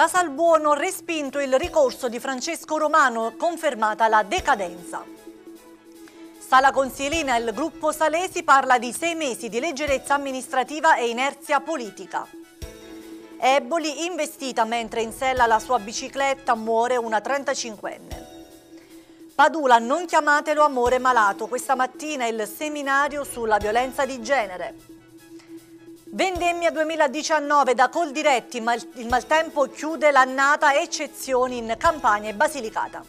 Casalbuono respinto il ricorso di Francesco Romano, confermata la decadenza. Sala Consilina, il gruppo Salesi parla di sei mesi di leggerezza amministrativa e inerzia politica. Eboli investita mentre in sella la sua bicicletta muore una 35enne. Padula, non chiamatelo amore malato, questa mattina il seminario sulla violenza di genere. Vendemmia 2019 da Coldiretti, il maltempo chiude l'annata, eccezioni in Campania e Basilicata.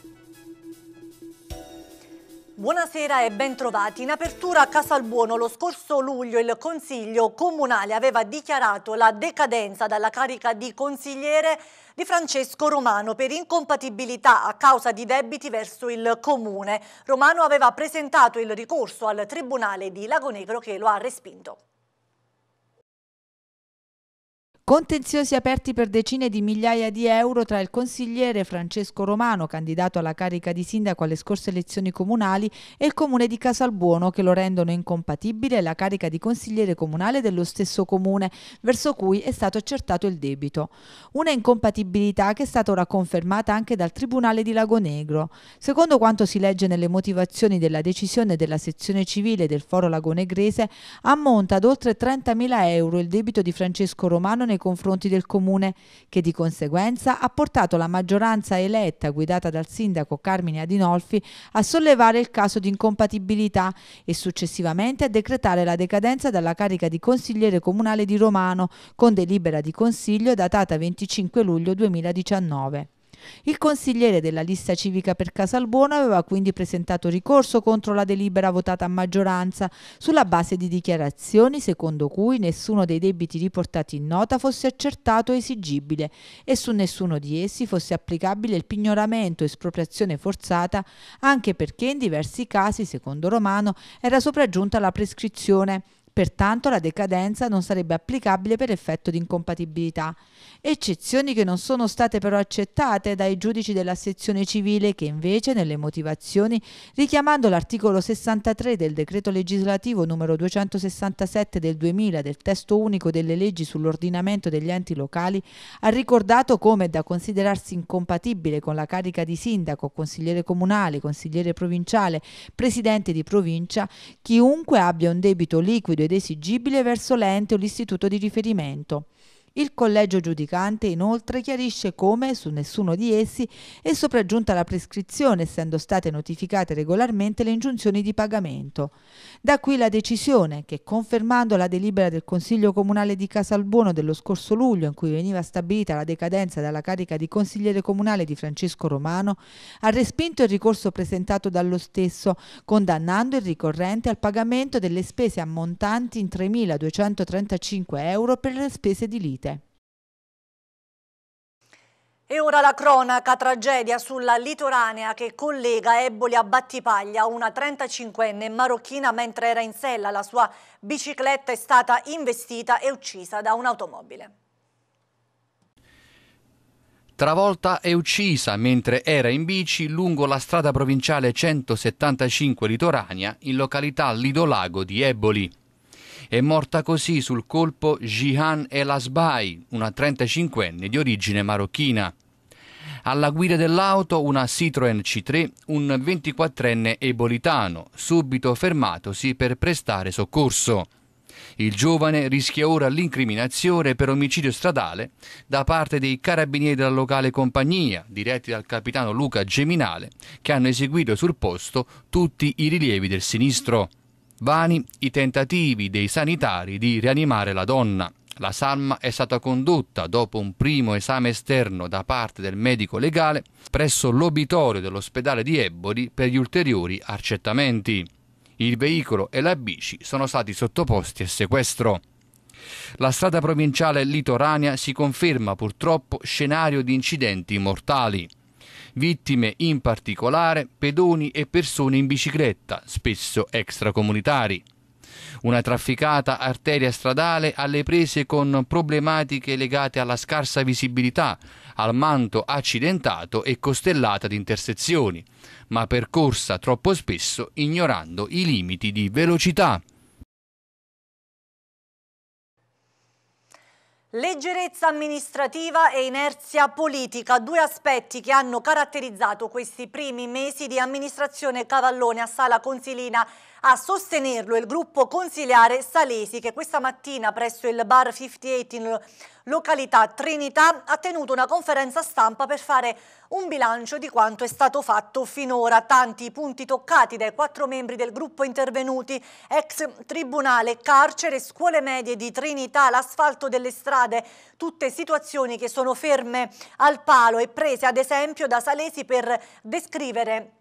Buonasera e bentrovati. In apertura a Casalbuono lo scorso luglio il Consiglio Comunale aveva dichiarato la decadenza dalla carica di consigliere di Francesco Romano per incompatibilità a causa di debiti verso il Comune. Romano aveva presentato il ricorso al Tribunale di Lagonegro che lo ha respinto. Contenziosi aperti per decine di migliaia di euro tra il consigliere Francesco Romano, candidato alla carica di sindaco alle scorse elezioni comunali, e il comune di Casalbuono, che lo rendono incompatibile la carica di consigliere comunale dello stesso comune, verso cui è stato accertato il debito. Una incompatibilità che è stata ora confermata anche dal Tribunale di Lagonegro. Secondo quanto si legge nelle motivazioni della decisione della sezione civile del Foro Lagonegrese, ammonta ad oltre 30.000 euro il debito di Francesco Romano nei confronti del comune, che di conseguenza ha portato la maggioranza eletta guidata dal sindaco Carmine Adinolfi a sollevare il caso di incompatibilità e successivamente a decretare la decadenza dalla carica di consigliere comunale di Romano con delibera di consiglio datata 25 luglio 2019. Il consigliere della lista civica per Casalbuono aveva quindi presentato ricorso contro la delibera votata a maggioranza sulla base di dichiarazioni secondo cui nessuno dei debiti riportati in nota fosse accertato o esigibile e su nessuno di essi fosse applicabile il pignoramento, espropriazione forzata, anche perché in diversi casi, secondo Romano, era sopraggiunta la prescrizione Pertanto la decadenza non sarebbe applicabile per effetto di incompatibilità, eccezioni che non sono state però accettate dai giudici della sezione civile che invece nelle motivazioni, richiamando l'articolo 63 del decreto legislativo numero 267 del 2000 del testo unico delle leggi sull'ordinamento degli enti locali, ha ricordato come da considerarsi incompatibile con la carica di sindaco, consigliere comunale, consigliere provinciale, presidente di provincia, chiunque abbia un debito liquido ed esigibile verso l'ente o l'istituto di riferimento. Il collegio giudicante inoltre chiarisce come su nessuno di essi è sopraggiunta la prescrizione essendo state notificate regolarmente le ingiunzioni di pagamento. Da qui la decisione che confermando la delibera del Consiglio Comunale di Casalbuono dello scorso luglio in cui veniva stabilita la decadenza dalla carica di consigliere comunale di Francesco Romano, ha respinto il ricorso presentato dallo stesso, condannando il ricorrente al pagamento delle spese ammontanti in 3.235 euro per le spese di lite. E ora la cronaca tragedia sulla litoranea che collega Eboli a Battipaglia. Una 35enne marocchina mentre era in sella. La sua bicicletta è stata investita e uccisa da un'automobile. Travolta e uccisa mentre era in bici lungo la strada provinciale 175 Litorania in località Lidolago di Eboli. È morta così sul colpo Jihan El Asbai, una 35enne di origine marocchina. Alla guida dell'auto una Citroën C3, un 24enne ebolitano, subito fermatosi per prestare soccorso. Il giovane rischia ora l'incriminazione per omicidio stradale da parte dei carabinieri della locale compagnia, diretti dal capitano Luca Geminale, che hanno eseguito sul posto tutti i rilievi del sinistro. Vani i tentativi dei sanitari di rianimare la donna. La salma è stata condotta dopo un primo esame esterno da parte del medico legale presso l'obitorio dell'ospedale di Eboli per gli ulteriori accertamenti. Il veicolo e la bici sono stati sottoposti a sequestro. La strada provinciale litoranea si conferma purtroppo scenario di incidenti mortali. Vittime in particolare pedoni e persone in bicicletta, spesso extracomunitari. Una trafficata arteria stradale alle prese con problematiche legate alla scarsa visibilità, al manto accidentato e costellata di intersezioni, ma percorsa troppo spesso ignorando i limiti di velocità. Leggerezza amministrativa e inerzia politica, due aspetti che hanno caratterizzato questi primi mesi di amministrazione Cavallone a Sala Consilina a sostenerlo il gruppo consiliare Salesi che questa mattina presso il bar 58 in località Trinità ha tenuto una conferenza stampa per fare un bilancio di quanto è stato fatto finora. Tanti punti toccati dai quattro membri del gruppo intervenuti, ex tribunale, carcere, scuole medie di Trinità, l'asfalto delle strade, tutte situazioni che sono ferme al palo e prese ad esempio da Salesi per descrivere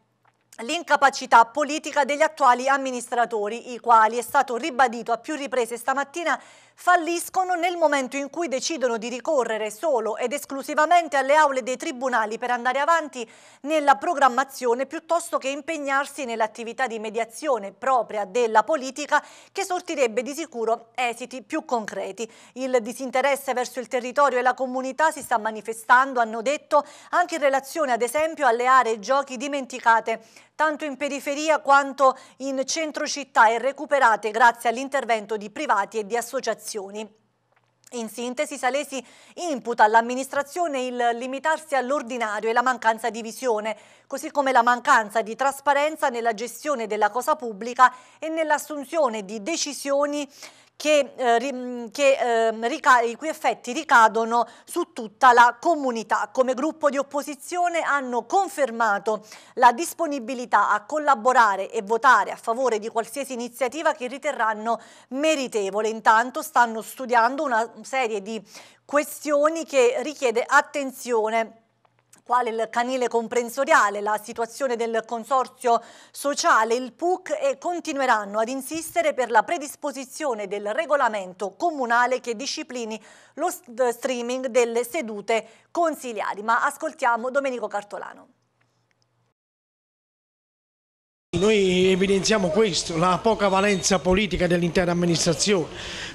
L'incapacità politica degli attuali amministratori, i quali, è stato ribadito a più riprese stamattina, falliscono nel momento in cui decidono di ricorrere solo ed esclusivamente alle aule dei tribunali per andare avanti nella programmazione piuttosto che impegnarsi nell'attività di mediazione propria della politica che sortirebbe di sicuro esiti più concreti. Il disinteresse verso il territorio e la comunità si sta manifestando, hanno detto, anche in relazione ad esempio alle aree giochi dimenticate tanto in periferia quanto in centro città e recuperate grazie all'intervento di privati e di associazioni. In sintesi, Salesi imputa all'amministrazione il limitarsi all'ordinario e la mancanza di visione, così come la mancanza di trasparenza nella gestione della cosa pubblica e nell'assunzione di decisioni che, eh, mm, che, eh, i cui effetti ricadono su tutta la comunità. Come gruppo di opposizione hanno confermato la disponibilità a collaborare e votare a favore di qualsiasi iniziativa che riterranno meritevole. Intanto stanno studiando una serie di questioni che richiede attenzione quale il canile comprensoriale, la situazione del consorzio sociale, il PUC e continueranno ad insistere per la predisposizione del regolamento comunale che disciplini lo streaming delle sedute consiliari. Ma ascoltiamo Domenico Cartolano. Noi evidenziamo questo, la poca valenza politica dell'intera amministrazione,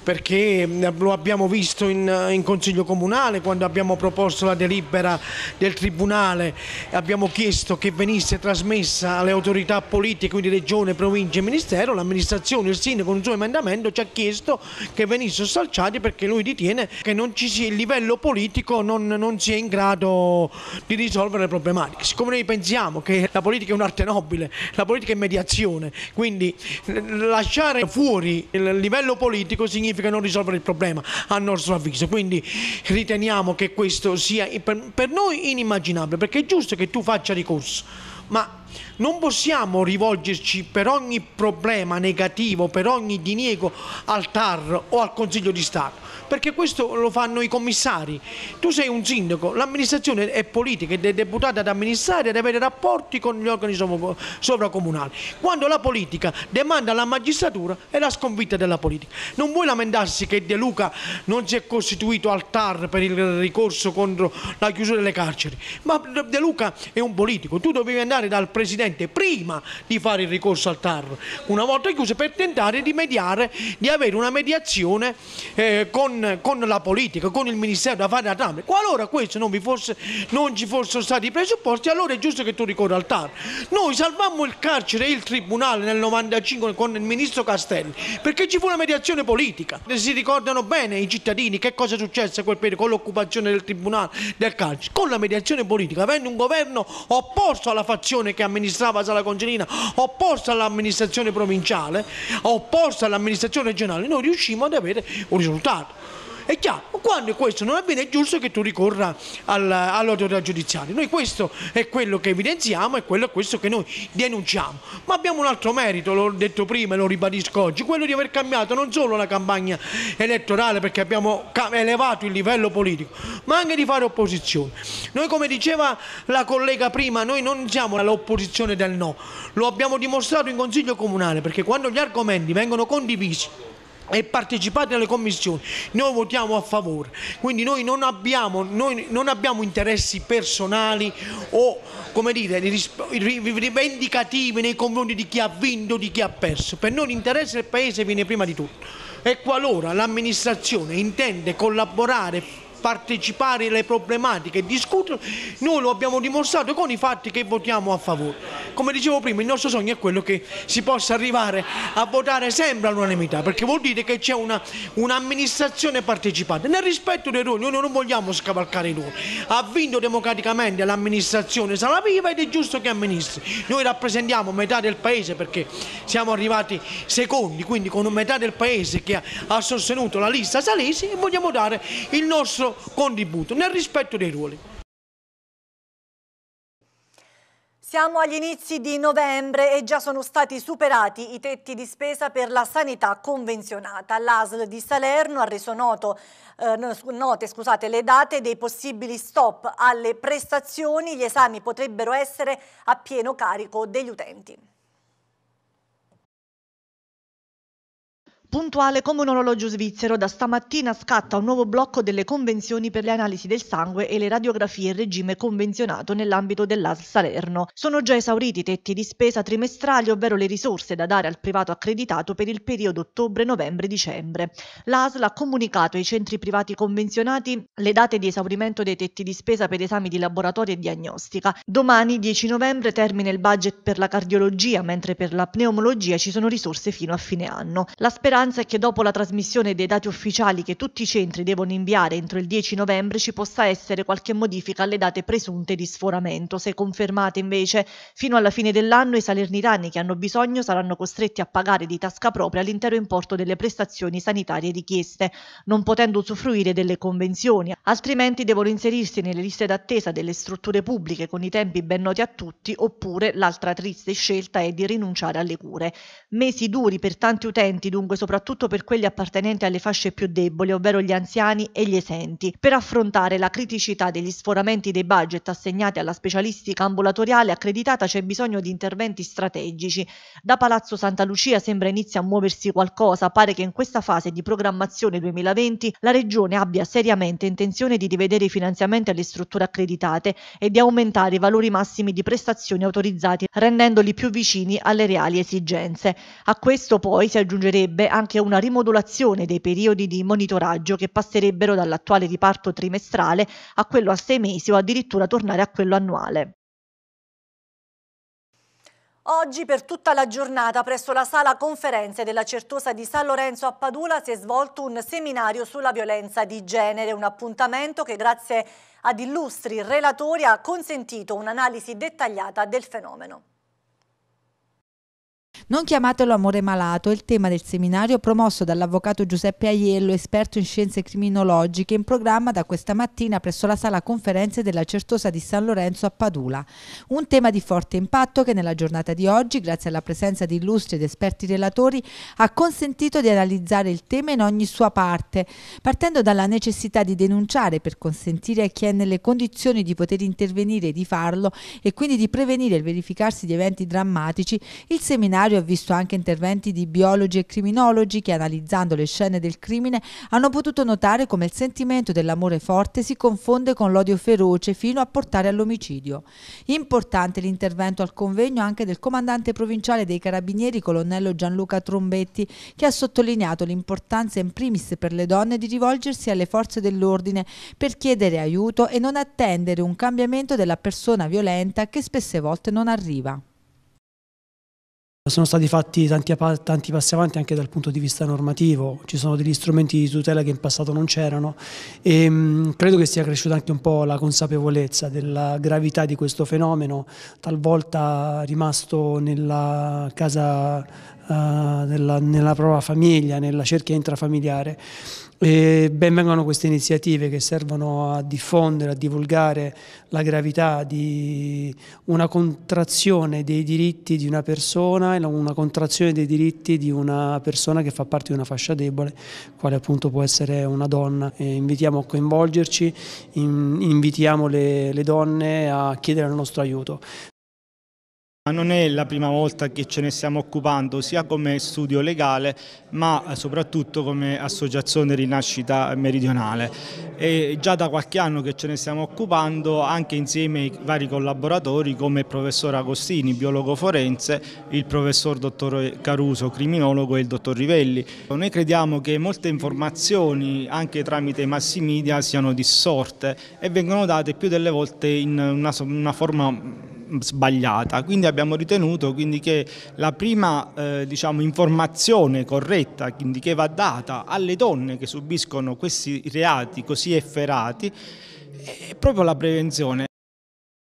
perché lo abbiamo visto in, in, Consiglio Comunale quando abbiamo proposto la delibera del Tribunale, abbiamo chiesto che venisse trasmessa alle autorità politiche, quindi Regione, Provincia e Ministero, l'amministrazione, il Sindaco con il suo emendamento ci ha chiesto che venissero salciati perché lui ritiene che sia, il livello politico non, non sia in grado di risolvere le problematiche. Siccome noi pensiamo che la politica è un'arte nobile, la politica politica è mediazione, quindi lasciare fuori il livello politico significa non risolvere il problema a nostro avviso, quindi riteniamo che questo sia per noi inimmaginabile perché è giusto che tu faccia ricorso, ma non possiamo rivolgerci per ogni problema negativo, per ogni diniego al TAR o al Consiglio di Stato, perché questo lo fanno i commissari. Tu sei un sindaco, l'amministrazione è politica ed è deputata ad amministrare, ad avere rapporti con gli organi sovracomunali. Quando la politica demanda alla magistratura è la sconfitta della politica. Non vuoi lamentarsi che De Luca non si è costituito al TAR per il ricorso contro la chiusura delle carceri, ma De Luca è un politico, tu dovevi andare dal presidente Presidente prima di fare il ricorso al TAR, una volta chiuso per tentare di mediare, di avere una mediazione eh, con, con, la politica, con il Ministero da fare da Camera. Qualora questo non, fosse, non, ci fossero stati i presupposti, allora è giusto che tu ricorra al TAR. Noi salvammo il carcere e il Tribunale nel 1995 con il Ministro Castelli, perché ci fu una mediazione politica. Si ricordano bene i cittadini che cosa successe quel periodo con l'occupazione del Tribunale del carcere, con la mediazione politica, venne un governo opposto alla fazione che ha amministrava Sala Congelina, opposta all'amministrazione provinciale, opposta all'amministrazione regionale, noi riuscimmo ad avere un risultato. È chiaro, quando questo non avviene è giusto che tu ricorra all'autorità giudiziaria. Noi questo è quello che evidenziamo, e quello è questo che noi denunciamo. Ma abbiamo un altro merito, l'ho detto prima e lo ribadisco oggi, quello di aver cambiato non solo la campagna elettorale perché abbiamo elevato il livello politico, ma anche di fare opposizione. Noi come diceva la collega prima, noi non siamo l'opposizione del no, lo abbiamo dimostrato in Consiglio Comunale perché quando gli argomenti vengono condivisi e partecipate alle commissioni, noi votiamo a favore. Quindi noi non abbiamo, noi non abbiamo interessi personali o come dire, rivendicativi nei confronti di chi ha vinto, o di chi ha perso. Per noi l'interesse del Paese viene prima di tutto. E qualora l'amministrazione intende collaborare partecipare alle problematiche, e discutere, noi lo abbiamo dimostrato con i fatti che votiamo a favore. Come dicevo prima, il nostro sogno è quello che si possa arrivare a votare sempre all'unanimità, perché vuol dire che c'è un'amministrazione un partecipante. Nel rispetto dei ruoli, noi non vogliamo scavalcare i ruoli. Ha vinto democraticamente l'amministrazione sarà viva ed è giusto che amministri. Noi rappresentiamo metà del paese perché siamo arrivati secondi, quindi con metà del paese che ha sostenuto la lista Salesi e vogliamo dare il nostro nostro contributo nel rispetto dei ruoli. Siamo agli inizi di novembre e già sono stati superati i tetti di spesa per la sanità convenzionata. L'ASL di Salerno ha reso noto, eh, note scusate, le date dei possibili stop alle prestazioni. Gli esami potrebbero essere a pieno carico degli utenti. Puntuale come un orologio svizzero, da stamattina scatta un nuovo blocco delle convenzioni per le analisi del sangue e le radiografie in regime convenzionato nell'ambito dell'AS Salerno. Sono già esauriti i tetti di spesa trimestrali, ovvero le risorse da dare al privato accreditato per il periodo ottobre-novembre-dicembre. L'ASL ha comunicato ai centri privati convenzionati le date di esaurimento dei tetti di spesa per esami di laboratorio e diagnostica. Domani, 10 novembre, termina il budget per la cardiologia, mentre per la pneumologia ci sono risorse fino a fine anno. La speranza speranza è che dopo la trasmissione dei dati ufficiali che tutti i centri devono inviare entro il 10 novembre ci possa essere qualche modifica alle date presunte di sforamento. Se confermate invece, fino alla fine dell'anno i salernitani che hanno bisogno saranno costretti a pagare di tasca propria l'intero importo delle prestazioni sanitarie richieste, non potendo usufruire delle convenzioni, altrimenti devono inserirsi nelle liste d'attesa delle strutture pubbliche con i tempi ben noti a tutti, oppure l'altra triste scelta è di rinunciare alle cure. Mesi duri per tanti utenti, dunque sono soprattutto per quelli appartenenti alle fasce più deboli, ovvero gli anziani e gli esenti, per affrontare la criticità degli sforamenti dei budget assegnati alla specialistica ambulatoriale accreditata c'è bisogno di interventi strategici. Da Palazzo Santa Lucia sembra inizia a muoversi qualcosa, pare che in questa fase di programmazione 2020 la Regione abbia seriamente intenzione di rivedere i finanziamenti alle strutture accreditate e di aumentare i valori massimi di prestazioni autorizzati, rendendoli più vicini alle reali esigenze. A questo poi si aggiungerebbe anche una rimodulazione dei periodi di monitoraggio che passerebbero dall'attuale riparto trimestrale a quello a sei mesi o addirittura tornare a quello annuale. Oggi per tutta la giornata presso la sala conferenze della Certosa di San Lorenzo a Padula si è svolto un seminario sulla violenza di genere, un appuntamento che grazie ad illustri relatori ha consentito un'analisi dettagliata del fenomeno. Non chiamatelo amore malato è il tema del seminario promosso dall'avvocato Giuseppe Aiello, esperto in scienze criminologiche, in programma da questa mattina presso la sala conferenze della Certosa di San Lorenzo a Padula. Un tema di forte impatto che nella giornata di oggi, grazie alla presenza di illustri ed esperti relatori, ha consentito di analizzare il tema in ogni sua parte, partendo dalla necessità di denunciare per consentire a chi è nelle condizioni di poter intervenire e di farlo e quindi di prevenire il verificarsi di eventi drammatici, il seminario documentario ha visto anche interventi di biologi e criminologi che analizzando le scene del crimine hanno potuto notare come il sentimento dell'amore forte si confonde con l'odio feroce fino a portare all'omicidio. Importante l'intervento al convegno anche del comandante provinciale dei Carabinieri, colonnello Gianluca Trombetti, che ha sottolineato l'importanza in primis per le donne di rivolgersi alle forze dell'ordine per chiedere aiuto e non attendere un cambiamento della persona violenta che spesse volte non arriva. Sono stati fatti tanti, tanti, passi avanti anche dal punto di vista normativo, ci sono degli strumenti di tutela che in passato non c'erano e ehm, credo che sia cresciuta anche un po' la consapevolezza della gravità di questo fenomeno, talvolta rimasto nella casa, uh, della, nella propria famiglia, nella cerchia intrafamiliare. E benvengano queste iniziative che servono a diffondere, a divulgare la gravità di una contrazione dei diritti di una persona e una contrazione dei diritti di una persona che fa parte di una fascia debole, quale appunto può essere una donna. E invitiamo a coinvolgerci, invitiamo le, le donne a chiedere il nostro aiuto. Non è la prima volta che ce ne stiamo occupando sia come studio legale ma soprattutto come associazione Rinascita Meridionale. È già da qualche anno che ce ne stiamo occupando anche insieme ai vari collaboratori come il professor Agostini, biologo forense, il professor dottor Caruso, criminologo e il dottor Rivelli. Noi crediamo che molte informazioni anche tramite i mass media siano distorte e vengono date più delle volte in una forma sbagliata. Quindi abbiamo ritenuto quindi, che la prima eh, diciamo, informazione corretta quindi, che va data alle donne che subiscono questi reati così efferati è proprio la prevenzione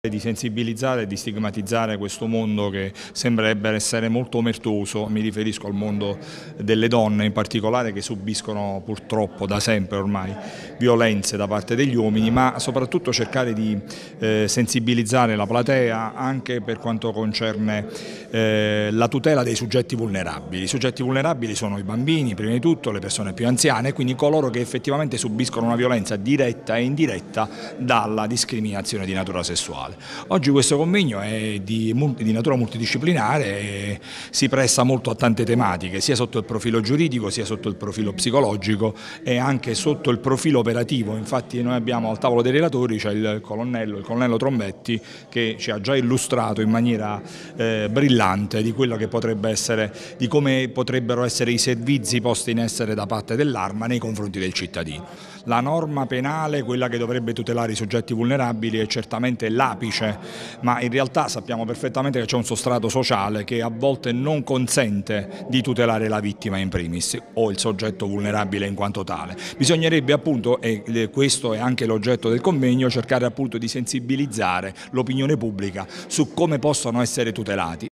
di sensibilizzare e di stigmatizzare questo mondo che sembrerebbe essere molto omertoso, mi riferisco al mondo delle donne in particolare che subiscono purtroppo da sempre ormai violenze da parte degli uomini, ma soprattutto cercare di eh, sensibilizzare la platea anche per quanto concerne eh, la tutela dei soggetti vulnerabili. I soggetti vulnerabili sono i bambini, prima di tutto, le persone più anziane, quindi coloro che effettivamente subiscono una violenza diretta e indiretta dalla discriminazione di natura sessuale sociale. Oggi questo convegno è di, di natura multidisciplinare e si presta molto a tante tematiche, sia sotto il profilo giuridico, sia sotto il profilo psicologico e anche sotto il profilo operativo. Infatti noi abbiamo al tavolo dei relatori c'è il colonnello, il colonnello Trombetti che ci ha già illustrato in maniera eh, brillante di quello che potrebbe essere, di come potrebbero essere i servizi posti in essere da parte dell'arma nei confronti del cittadino la norma penale, quella che dovrebbe tutelare i soggetti vulnerabili, è certamente l'apice, ma in realtà sappiamo perfettamente che c'è un sostrato sociale che a volte non consente di tutelare la vittima in primis o il soggetto vulnerabile in quanto tale. Bisognerebbe appunto, e questo è anche l'oggetto del convegno, cercare appunto di sensibilizzare l'opinione pubblica su come possono essere tutelati.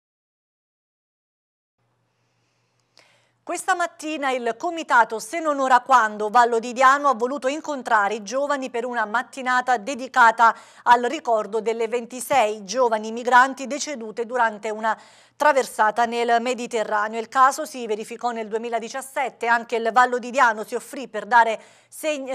Questa mattina il comitato Se non ora quando Vallo di Diano ha voluto incontrare i giovani per una mattinata dedicata al ricordo delle 26 giovani migranti decedute durante una traversata nel Mediterraneo. Il caso si verificò nel 2017, anche il Vallo di Diano si offrì per dare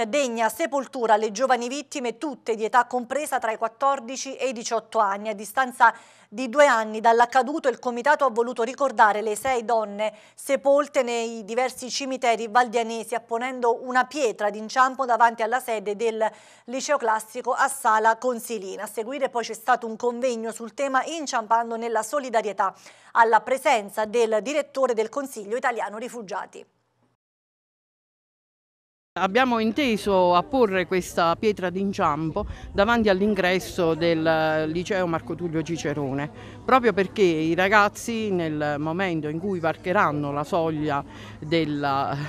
degna sepoltura alle giovani vittime, tutte di età compresa tra i 14 e i 18 anni. A distanza di due anni dall'accaduto il comitato ha voluto ricordare le sei donne sepolte morte nei diversi cimiteri valdianesi apponendo una pietra d'inciampo davanti alla sede del liceo classico a Sala Consilina. A seguire poi c'è stato un convegno sul tema inciampando nella solidarietà alla presenza del direttore del Consiglio italiano rifugiati. Abbiamo inteso apporre questa pietra d'inciampo davanti all'ingresso del eh, liceo Marco Tullio Cicerone, proprio perché i ragazzi nel momento in cui varcheranno la soglia eh,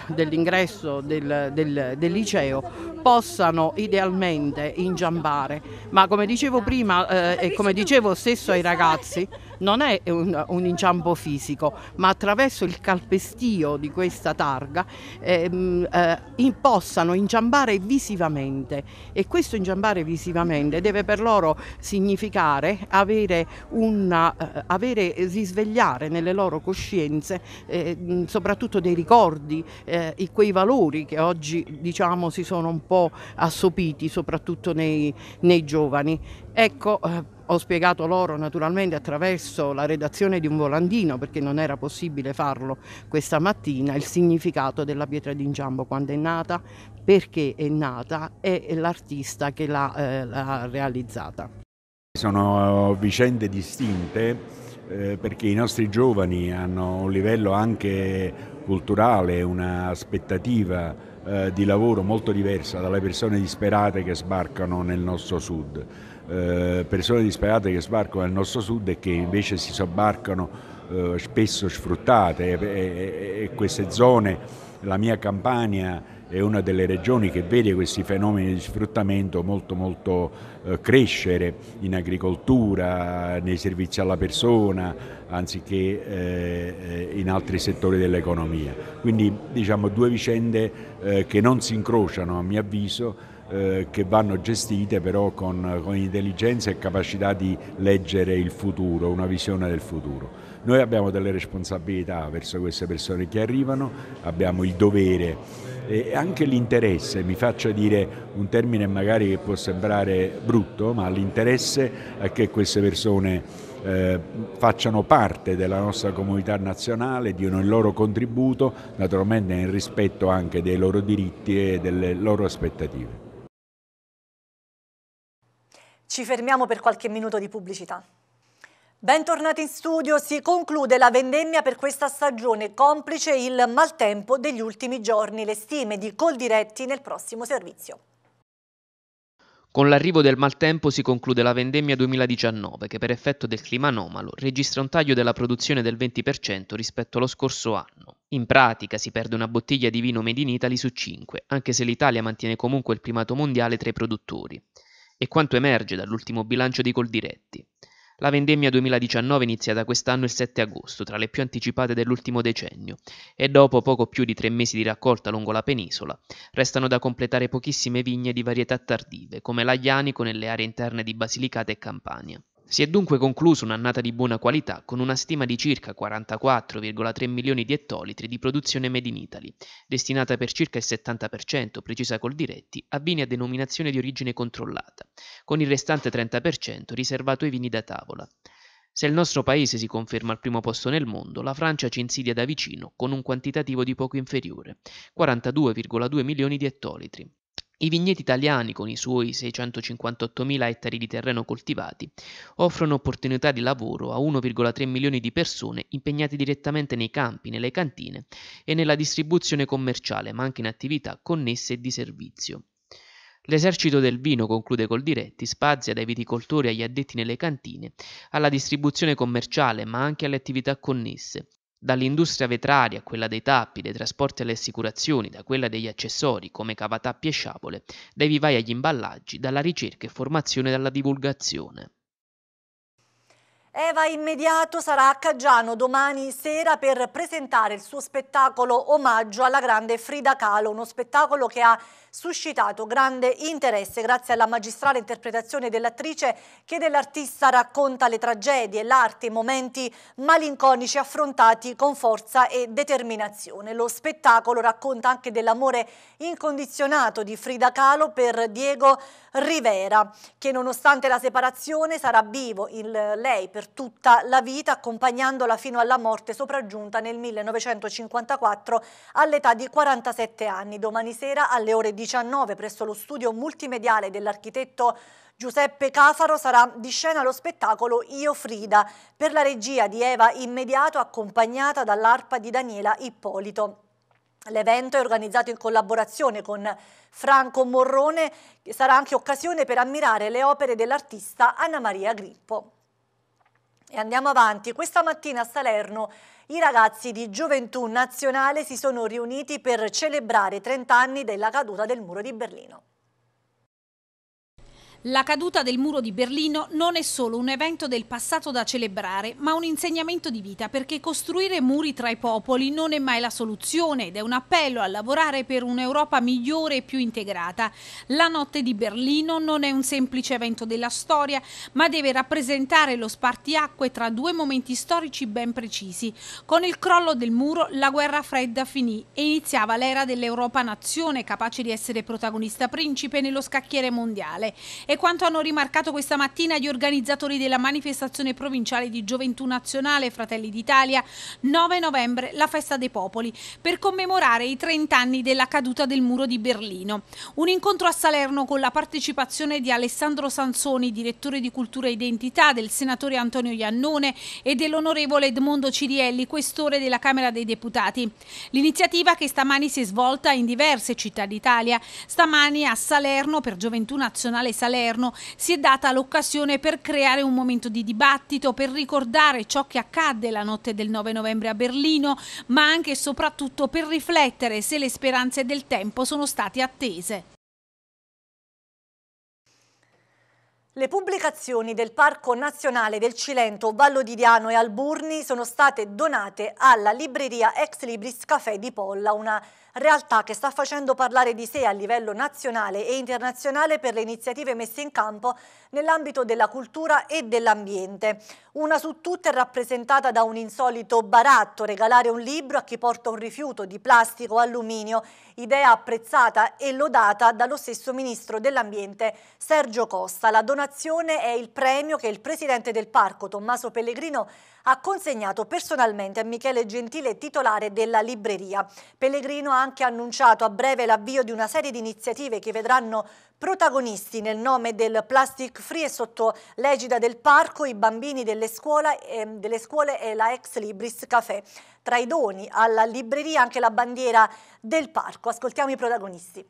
dell'ingresso del, del, del, liceo possano idealmente inciampare, ma come dicevo prima eh, e come dicevo stesso ai ragazzi, non è un, un inciampo fisico, ma attraverso il calpestio di questa targa ehm, eh, possano inciambare visivamente e questo inciambare visivamente deve per loro significare avere una, eh, avere, eh, risvegliare nelle loro coscienze eh, soprattutto dei ricordi, eh, quei valori che oggi diciamo si sono un po' assopiti soprattutto nei, nei giovani. Ecco, eh, ho spiegato loro naturalmente attraverso la redazione di un volandino, perché non era possibile farlo questa mattina, il significato della pietra d'ingiambo quando è nata, perché è nata e l'artista che l'ha, eh, l'ha realizzata. Sono vicende distinte eh, perché i nostri giovani hanno un livello anche culturale, un'aspettativa eh, di lavoro molto diversa dalle persone disperate che sbarcano nel nostro sud. Eh, persone disperate che sbarcano nel nostro sud e che invece si sobbarcano eh, spesso sfruttate e, e, e queste zone, la mia Campania è una delle regioni che vede questi fenomeni di sfruttamento molto, molto eh, crescere in agricoltura, nei servizi alla persona, anziché eh, eh in altri settori dell'economia. Quindi diciamo due vicende eh, che non si incrociano a mio avviso eh, che vanno gestite però con, con intelligenza e capacità di leggere il futuro, una visione del futuro. Noi abbiamo delle responsabilità verso queste persone che arrivano, abbiamo il dovere e anche l'interesse, mi faccio dire un termine magari che può sembrare brutto, ma l'interesse è che queste persone eh, facciano parte della nostra comunità nazionale, diano il loro contributo, naturalmente nel rispetto anche dei loro diritti e delle loro aspettative. Ci fermiamo per qualche minuto di pubblicità. Bentornati in studio, si conclude la vendemmia per questa stagione, complice il maltempo degli ultimi giorni, le stime di Coldiretti nel prossimo servizio. Con l'arrivo del maltempo si conclude la vendemmia 2019 che per effetto del clima anomalo registra un taglio della produzione del 20% rispetto allo scorso anno. In pratica si perde una bottiglia di vino Made in Italy su 5, anche se l'Italia mantiene comunque il primato mondiale tra i produttori e quanto emerge dall'ultimo bilancio di Coldiretti. La vendemmia 2019 inizia da quest'anno il 7 agosto, tra le più anticipate dell'ultimo decennio, e dopo poco più di tre mesi di raccolta lungo la penisola, restano da completare pochissime vigne di varietà tardive, come l'aglianico nelle aree interne di Basilicata e Campania. Si è dunque conclusa un'annata di buona qualità con una stima di circa 44,3 milioni di ettolitri di produzione made in Italy, destinata per circa il 70%, precisa col diretti, a vini a denominazione di origine controllata, con il restante 30% riservato ai vini da tavola. Se il nostro paese si conferma al primo posto nel mondo, la Francia ci insidia da vicino con un quantitativo di poco inferiore, 42,2 milioni di ettolitri, i vigneti italiani, con i suoi 658.000 ettari di terreno coltivati, offrono opportunità di lavoro a 1,3 milioni di persone impegnate direttamente nei campi, nelle cantine e nella distribuzione commerciale, ma anche in attività connesse e di servizio. L'esercito del vino, conclude col diretti, spazia dai viticoltori agli addetti nelle cantine, alla distribuzione commerciale, ma anche alle attività connesse, Dall'industria vetraria a quella dei tappi, dei trasporti alle assicurazioni, da quella degli accessori come cavatappi e sciabole, dai vivai agli imballaggi, dalla ricerca e formazione alla divulgazione. Eva Immediato sarà a Caggiano domani sera per presentare il suo spettacolo Omaggio alla grande Frida Kahlo, uno spettacolo che ha suscitato grande interesse grazie alla magistrale interpretazione dell'attrice che dell'artista racconta le tragedie, l'arte, i momenti malinconici affrontati con forza e determinazione. Lo spettacolo racconta anche dell'amore incondizionato di Frida Kahlo per Diego Rivera che nonostante la separazione sarà vivo in lei per tutta la vita, accompagnandola fino alla morte sopraggiunta nel 1954 all'età di 47 anni. Domani sera alle ore 19 presso lo studio multimediale dell'architetto Giuseppe Cafaro sarà di scena lo spettacolo Io Frida per la regia di Eva Immediato accompagnata dall'arpa di Daniela Ippolito. L'evento è organizzato in collaborazione con Franco Morrone, e sarà anche occasione per ammirare le opere dell'artista Anna Maria Grippo. E andiamo avanti. Questa mattina a Salerno i ragazzi di Gioventù Nazionale si sono riuniti per celebrare i 30 anni della caduta del muro di Berlino. La caduta del muro di Berlino non è solo un evento del passato da celebrare, ma un insegnamento di vita perché costruire muri tra i popoli non è mai la soluzione ed è un appello a lavorare per un'Europa migliore e più integrata. La notte di Berlino non è un semplice evento della storia, ma deve rappresentare lo spartiacque tra due momenti storici ben precisi. Con il crollo del muro la guerra fredda finì e iniziava l'era dell'Europa nazione capace di essere protagonista principe nello scacchiere mondiale è quanto hanno rimarcato questa mattina gli organizzatori della manifestazione provinciale di Gioventù Nazionale Fratelli d'Italia 9 novembre, la Festa dei Popoli, per commemorare i 30 anni della caduta del muro di Berlino. Un incontro a Salerno con la partecipazione di Alessandro Sansoni, direttore di Cultura e Identità, del senatore Antonio Iannone e dell'onorevole Edmondo Cirielli, questore della Camera dei Deputati. L'iniziativa che stamani si è svolta in diverse città d'Italia, stamani a Salerno per Gioventù Nazionale Salerno Palermo si è data l'occasione per creare un momento di dibattito, per ricordare ciò che accadde la notte del 9 novembre a Berlino, ma anche e soprattutto per riflettere se le speranze del tempo sono state attese. Le pubblicazioni del Parco Nazionale del Cilento, Vallo di Diano e Alburni sono state donate alla libreria Ex Libris Café di Polla, una realtà che sta facendo parlare di sé a livello nazionale e internazionale per le iniziative messe in campo nell'ambito della cultura e dell'ambiente. Una su tutte è rappresentata da un insolito baratto, regalare un libro a chi porta un rifiuto di plastico o alluminio, idea apprezzata e lodata dallo stesso Ministro dell'Ambiente Sergio Costa. La donazione è il premio che il Presidente del Parco, Tommaso Pellegrino, ha consegnato personalmente a Michele Gentile, titolare della libreria. Pellegrino ha ha anche annunciato a breve l'avvio di una serie di iniziative che vedranno protagonisti nel nome del Plastic Free e sotto l'egida del parco i bambini delle scuole, eh, delle scuole e la Ex Libris Café. Tra i doni alla libreria anche la bandiera del parco. Ascoltiamo i protagonisti.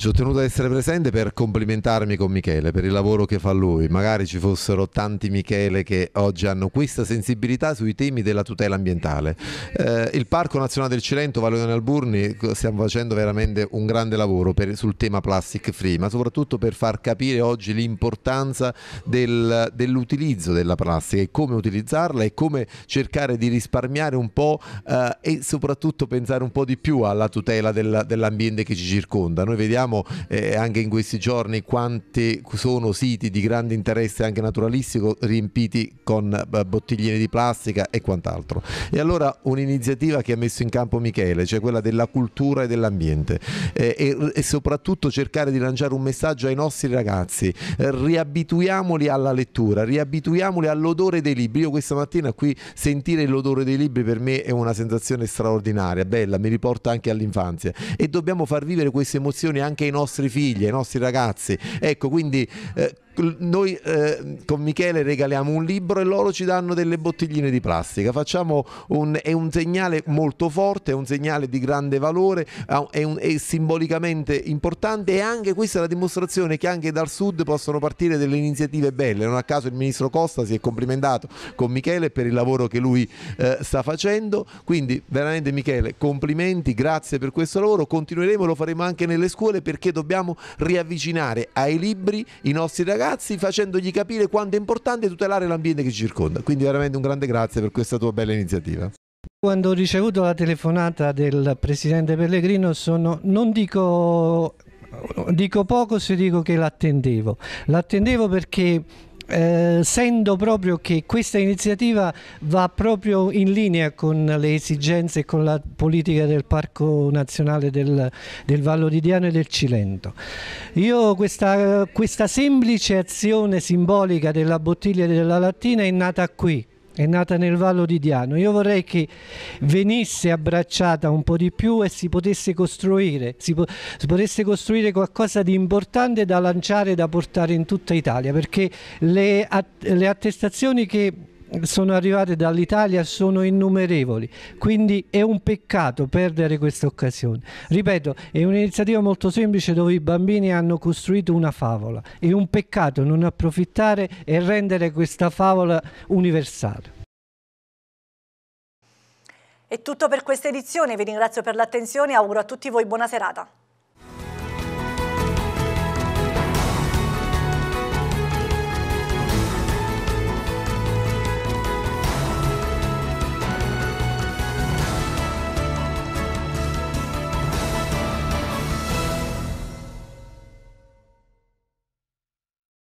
Ci ho tenuto ad essere presente per complimentarmi con Michele per il lavoro che fa lui. Magari ci fossero tanti Michele che oggi hanno questa sensibilità sui temi della tutela ambientale. Eh, il Parco Nazionale del Cilento, Valone Alburni, stiamo facendo veramente un grande lavoro per, sul tema plastic free, ma soprattutto per far capire oggi l'importanza del, dell'utilizzo della plastica e come utilizzarla e come cercare di risparmiare un po' eh, e soprattutto pensare un po' di più alla tutela della, dell'ambiente che ci circonda. Noi vediamo sappiamo eh, anche in questi giorni quanti sono siti di grande interesse anche naturalistico riempiti con eh, bottigliere di plastica e quant'altro. E allora un'iniziativa che ha messo in campo Michele, cioè quella della cultura e dell'ambiente eh, e, e, soprattutto cercare di lanciare un messaggio ai nostri ragazzi, eh, riabituiamoli alla lettura, riabituiamoli all'odore dei libri. Io questa mattina qui sentire l'odore dei libri per me è una sensazione straordinaria, bella, mi riporta anche all'infanzia e dobbiamo far vivere queste emozioni anche anche ai nostri figli, ai nostri ragazzi. Ecco, quindi eh, noi eh, con Michele regaliamo un libro e loro ci danno delle bottigline di plastica. Facciamo un, è un segnale molto forte, è un segnale di grande valore, è, un, è simbolicamente importante e anche questa è la dimostrazione che anche dal sud possono partire delle iniziative belle. Non a caso il ministro Costa si è complimentato con Michele per il lavoro che lui eh, sta facendo. Quindi veramente Michele, complimenti, grazie per questo lavoro. Continueremo, lo faremo anche nelle scuole perché dobbiamo riavvicinare ai libri i nostri ragazzi ragazzi facendogli capire quanto è importante tutelare l'ambiente che ci circonda. Quindi veramente un grande grazie per questa tua bella iniziativa. Quando ho ricevuto la telefonata del presidente Pellegrino sono, non dico, dico poco se dico che l'attendevo, l'attendevo perché eh, sento proprio che questa iniziativa va proprio in linea con le esigenze e con la politica del Parco Nazionale del, del Vallo di Diano e del Cilento. Io questa, questa semplice azione simbolica della bottiglia e della lattina è nata qui, è nata nel Vallo di Diano. Io vorrei che venisse abbracciata un po' di più e si potesse costruire, si, po si potesse costruire qualcosa di importante da lanciare e da portare in tutta Italia, perché le, at le attestazioni che sono arrivate dall'Italia sono innumerevoli, quindi è un peccato perdere questa occasione. Ripeto, è un'iniziativa molto semplice dove i bambini hanno costruito una favola, è un peccato non approfittare e rendere questa favola universale. È tutto per questa edizione, vi ringrazio per l'attenzione e auguro a tutti voi buona serata.